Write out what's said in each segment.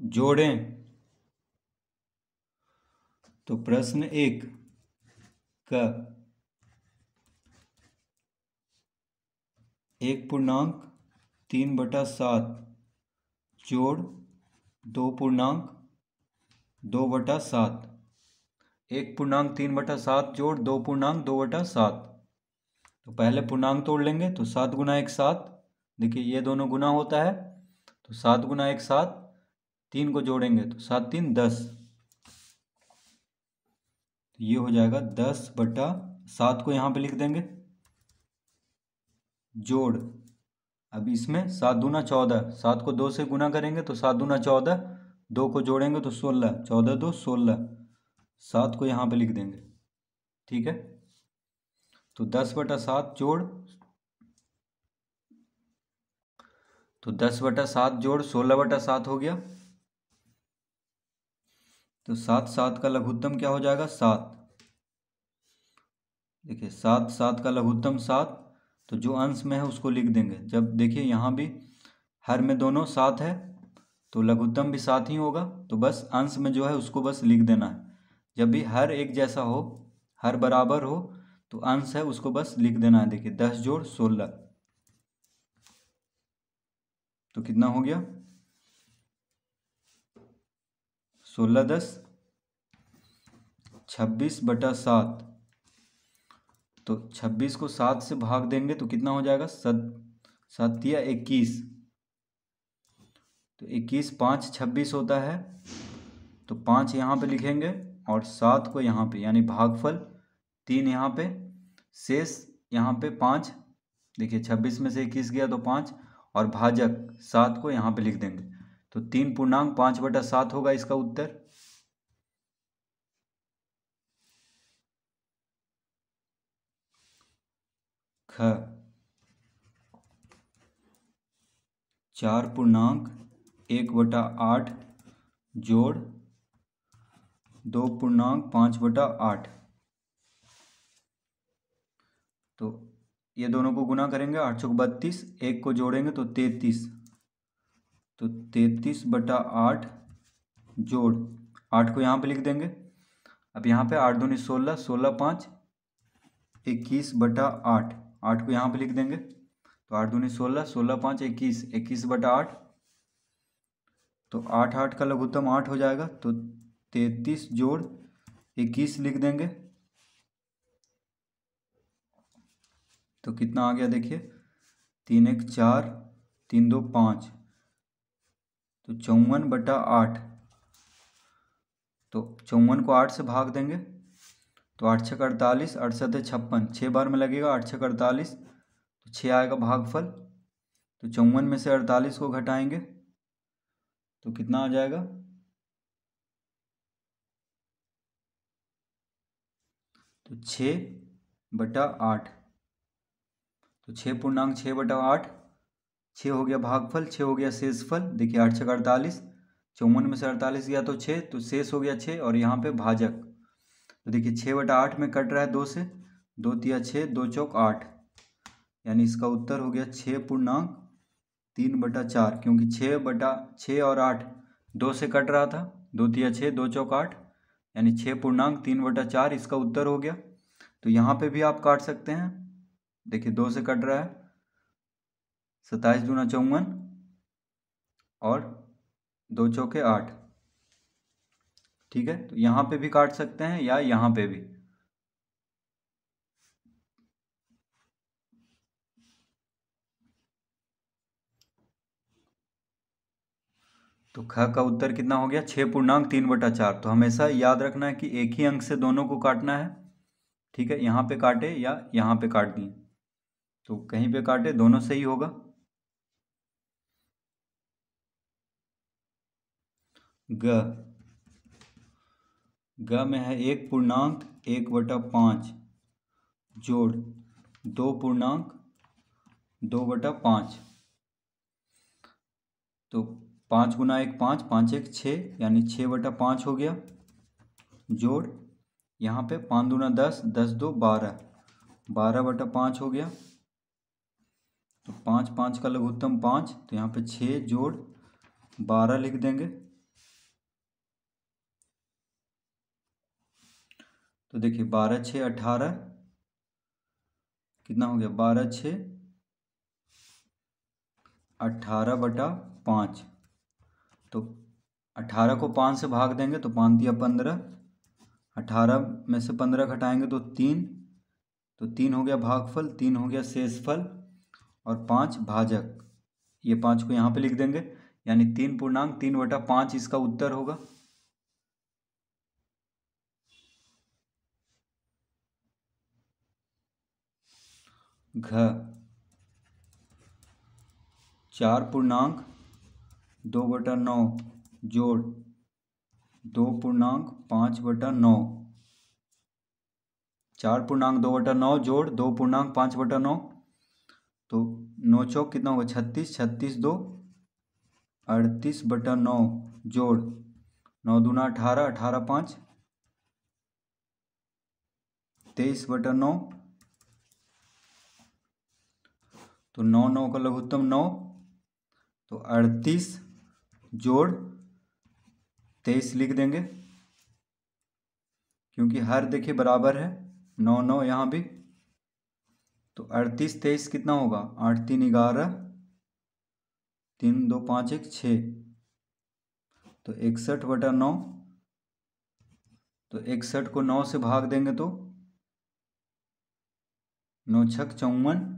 जोड़ें तो प्रश्न एक का एक पूर्णांक तीन बटा सात जोड़ दो पूर्णांक दो बटा सात एक पूर्णांक तीन बटा सात जोड़ दो पूर्णांक दो बटा सात तो पहले पूर्णांक तोड़ लेंगे तो सात गुना एक सात देखिए ये दोनों गुना होता है तो सात गुना एक सात तीन को जोड़ेंगे तो सात तीन दस तो ये हो जाएगा दस बटा सात को यहां पे लिख देंगे जोड़ अब इसमें सात दूना चौदह सात को दो से गुना करेंगे तो सात दूना चौदह दो को जोड़ेंगे तो सोलह चौदह दो सोलह सात को यहां पे लिख देंगे ठीक है तो दस बटा सात जोड़ तो दस बटा सात जोड़ सोलह बटा सात हो गया तो सात सात का लघुत्तम क्या हो जाएगा सात देखिए सात सात का लघुत्तम सात तो जो अंश में है उसको लिख देंगे जब देखिए यहाँ भी हर में दोनों सात है तो लघुत्तम भी सात ही होगा तो बस अंश में जो है उसको बस लिख देना है जब भी हर एक जैसा हो हर बराबर हो तो अंश है उसको बस लिख देना है देखिए दस जोड़ सोलह तो कितना हो गया सोलह दस छब्बीस बटा सात तो छब्बीस को सात से भाग देंगे तो कितना हो जाएगा सत सत्या इक्कीस तो इक्कीस पाँच छब्बीस होता है तो पाँच यहाँ पे लिखेंगे और सात को यहाँ पे यानी भागफल तीन यहाँ पे शेष यहाँ पे पाँच देखिए छब्बीस में से इक्कीस गया तो पाँच और भाजक सात को यहाँ पे लिख देंगे तो तीन पूर्णांक पांच बटा सात होगा इसका उत्तर ख चार पूर्णांक एक बटा आठ जोड़ दो पूर्णांक पांच बटा आठ तो ये दोनों को गुना करेंगे आठ सौ बत्तीस एक को जोड़ेंगे तो तैतीस तो तैतीस बटा आठ जोड़ आठ को यहाँ पे लिख देंगे अब यहाँ पे आठ दूनी सोलह सोलह पाँच इक्कीस बटा आठ आठ को यहाँ पे लिख देंगे तो आठ दूनी सोलह सोलह पाँच इक्कीस इक्कीस बटा आठ तो आठ आठ का लघुत्तम आठ हो जाएगा तो तैतीस जोड़ इक्कीस लिख देंगे तो कितना आ गया देखिए तीन एक चार तीन दो पाँच तो चौवन बटा आठ तो चौवन को आठ से भाग देंगे तो आठ छः अड़तालीस अड़सठ छप्पन छः बार में लगेगा आठ छः अड़तालीस तो छः आएगा भागफल तो चौवन में से अड़तालीस को घटाएंगे तो कितना आ जाएगा तो छ बटा आठ तो छः पूर्णांक छः बटा आठ छः हो गया भागफल छः हो गया शेषफल देखिए आठ छः अड़तालीस चौवन में से अड़तालीस गया तो छः तो शेष हो गया छः और यहाँ पे भाजक तो देखिए छः बटा आठ में कट रहा है दो से दो तिया छः दो चौक आठ यानी इसका उत्तर हो गया छः पूर्णांक तीन बटा चार क्योंकि छः बटा छः और आठ दो से कट रहा था दो तिया छः दो चौक आठ यानी छः पूर्णांक तीन बटा चार इसका उत्तर हो गया तो यहाँ पर भी आप काट सकते हैं देखिए दो से कट रहा है सत्ताईस दूना चौवन और दो चौके आठ ठीक है तो यहां पे भी काट सकते हैं या यहां पे भी तो ख का उत्तर कितना हो गया छह पूर्णांक तीन बटा चार तो हमेशा याद रखना है कि एक ही अंक से दोनों को काटना है ठीक है यहां पे काटे या यहां पे काट दिए तो कहीं पे काटे दोनों सही होगा ग ग में है एक पूर्णांक एक बटा पाँच जोड़ दो पूर्णांक दो बटा पाँच तो पाँच गुना एक पाँच पाँच एक छः यानी छः बटा पाँच हो गया जोड़ यहाँ पे पाँच दूना दस दस दो बारह बारह बटा पाँच हो गया तो पाँच पाँच का लघुत्तम पाँच तो यहाँ पे छः जोड़ बारह लिख देंगे तो देखिए बारह छः अठारह कितना हो गया बारह छ अठारह बटा पाँच तो अठारह को पाँच से भाग देंगे तो पाँच दिया पंद्रह अठारह में से पंद्रह घटाएंगे तो तीन तो तीन हो गया भागफल तीन हो गया शेषफल और पाँच भाजक ये पाँच को यहाँ पे लिख देंगे यानी तीन पूर्णांक तीन बटा पाँच इसका उत्तर होगा घ चार पूर्णांक दो बटा नौ जोड़ दो पूर्णांक पाँच बटा नौ चार पूर्णांक दो बटा नौ जोड़ दो पूर्णांक पाँच बटा नौ तो नौ चौक कितना होगा छत्तीस छत्तीस दो अड़तीस बटा नौ जोड़ नौ दूना अठारह अठारह पाँच तेईस बटा नौ तो नौ नौ का लघुत्तम नौ तो अड़तीस जोड़ तेईस लिख देंगे क्योंकि हर देखिए बराबर है नौ नौ यहाँ भी तो अड़तीस तेईस कितना होगा आठ तीन ग्यारह तीन दो पाँच एक छः तो इकसठ बटा नौ तो इकसठ को नौ से भाग देंगे तो नौ छक चौवन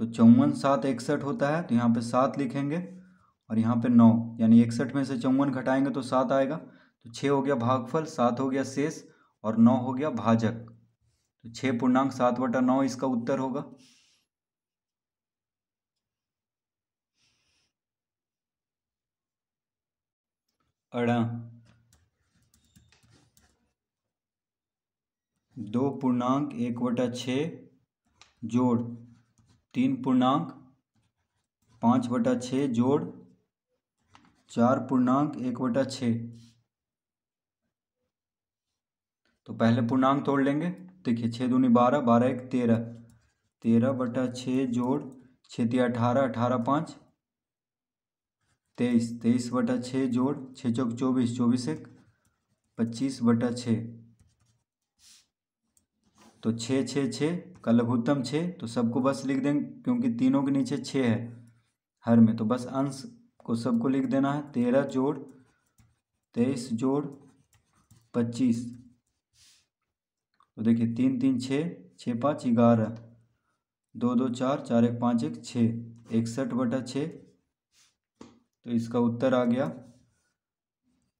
तो चौवन सात इकसठ होता है तो यहाँ पे सात लिखेंगे और यहाँ पे नौ यानी इकसठ में से चौवन घटाएंगे तो सात आएगा तो छः हो गया भागफल सात हो गया शेष और नौ हो गया भाजक तो छः पूर्णांक सात बटा नौ इसका उत्तर होगा अड़ा दो पूर्णांक एक बटा छ जोड़ तीन पूर्णांक पाँच बटा छः जोड़ चार पूर्णांक एक बटा छः तो पहले पूर्णांक तोड़ लेंगे देखिए छः दूनी बारह बारह एक तेरह तेरह बटा छः जोड़ छिया अठारह अठारह पाँच तेईस तेईस बटा छः जोड़ छः चौक चौबीस चौबीस एक पच्चीस बटा छः तो छः छः छः का लघुत्तम छः तो सबको बस लिख देंगे क्योंकि तीनों के नीचे छः है हर में तो बस अंश को सबको लिख देना है तेरह जोड़ तेईस जोड़ पच्चीस तो देखिए तीन तीन छः छः पाँच ग्यारह दो दो चार चार एक पाँच एक छः इकसठ बटा छः तो इसका उत्तर आ गया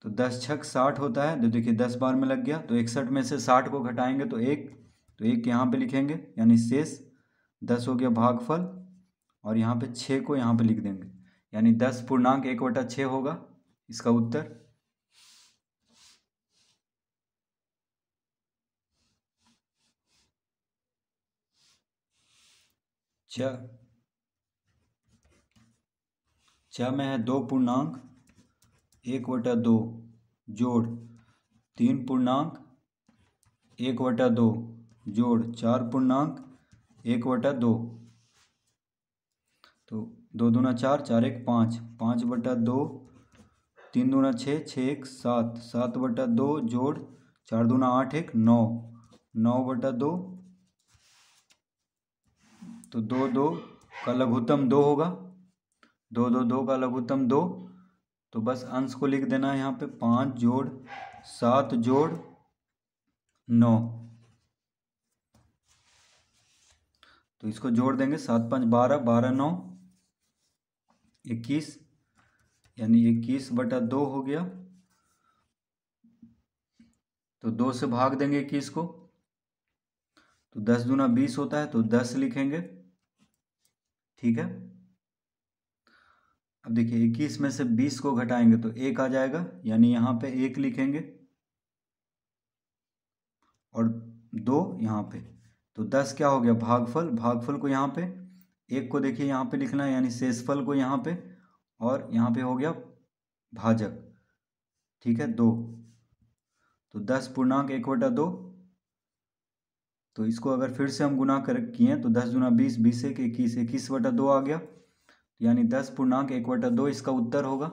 तो दस छक साठ होता है तो देखिए दस बार में लग गया तो इकसठ में से साठ को घटाएंगे तो एक तो एक यहाँ पे लिखेंगे यानी शेष दस हो गया भागफल और यहाँ पे छः को यहाँ पे लिख देंगे यानी दस पूर्णांक एक वटा छः होगा इसका उत्तर छ में है दो पूर्णांक एक वटा दो जोड़ तीन पूर्णांक एक वटा दो जोड़ चार पूर्णांक एक बटा दो तो दो दूना चार चार एक पाँच पाँच बटा दो तीन दूना छः छः एक सात सात बटा दो जोड़ चार दूना आठ एक नौ नौ बटा दो तो दो दो का लघुत्तम दो होगा दो दो दो का लघुत्तम दो तो बस अंश को लिख देना है यहाँ पे पाँच जोड़ सात जोड़ नौ तो इसको जोड़ देंगे सात पाँच बारह बारह नौ इक्कीस यानी इक्कीस बटा दो हो गया तो दो से भाग देंगे इक्कीस को तो दस दूना बीस होता है तो दस लिखेंगे ठीक है अब देखिए इक्कीस में से बीस को घटाएंगे तो एक आ जाएगा यानी यहां पे एक लिखेंगे और दो यहां पे तो दस क्या हो गया भागफल भागफल को यहाँ पे एक को देखिए यहाँ पे लिखना है यानी शेषफल को यहाँ पे और यहाँ पे हो गया भाजक ठीक है दो तो दस पूर्णांक एक बटा दो तो इसको अगर फिर से हम गुना कर किए तो दस गुना बीस बीस एक इक्कीस इक्कीस बटा दो आ गया तो यानी दस पूर्णांक एक बटा दो इसका उत्तर होगा